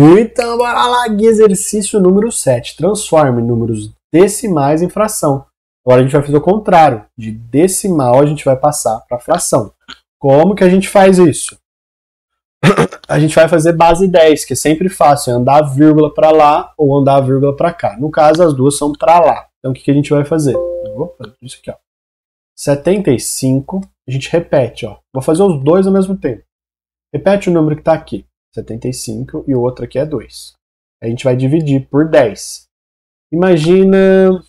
Então, bora lá, exercício número 7. Transforme números decimais em fração. Agora a gente vai fazer o contrário. De decimal a gente vai passar para fração. Como que a gente faz isso? A gente vai fazer base 10, que é sempre fácil, é andar a vírgula para lá ou andar a vírgula para cá. No caso, as duas são para lá. Então, o que, que a gente vai fazer? Opa, isso aqui, ó. 75, a gente repete, ó. Vou fazer os dois ao mesmo tempo. Repete o número que está aqui. 75 e o outro aqui é 2. A gente vai dividir por 10. Imagina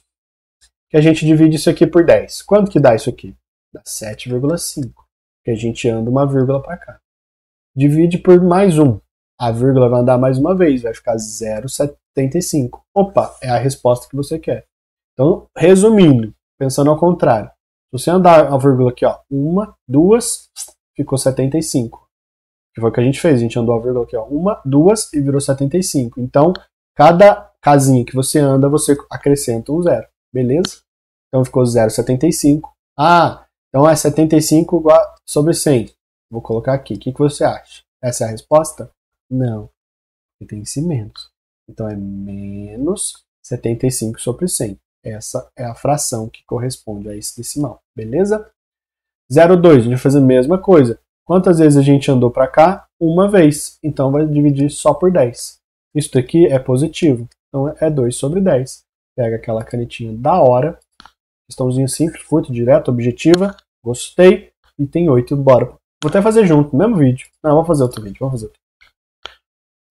que a gente divide isso aqui por 10. Quanto que dá isso aqui? Dá 7,5, que a gente anda uma vírgula para cá. Divide por mais um. A vírgula vai andar mais uma vez, vai ficar 0,75. Opa, é a resposta que você quer. Então, resumindo, pensando ao contrário. Se você andar a vírgula aqui, ó, uma, duas, ficou 75. Que foi o que a gente fez. A gente andou a vírgula aqui, ó. Uma, duas e virou 75. Então, cada casinha que você anda, você acrescenta um zero. Beleza? Então ficou 0,75. Ah, então é 75 igual sobre 100. Vou colocar aqui. O que, que você acha? Essa é a resposta? Não. E tem esse menos. Então é menos 75 sobre 100. Essa é a fração que corresponde a esse decimal. Beleza? 0,2. A gente vai fazer a mesma coisa. Quantas vezes a gente andou para cá? Uma vez. Então vai dividir só por 10. Isso daqui é positivo. Então é 2 sobre 10. Pega aquela canetinha da hora. Questãozinha simples, fute direto, objetiva. Gostei. E tem 8. Bora. Vou até fazer junto, mesmo vídeo. Não, vou fazer outro vídeo. Vou fazer outro.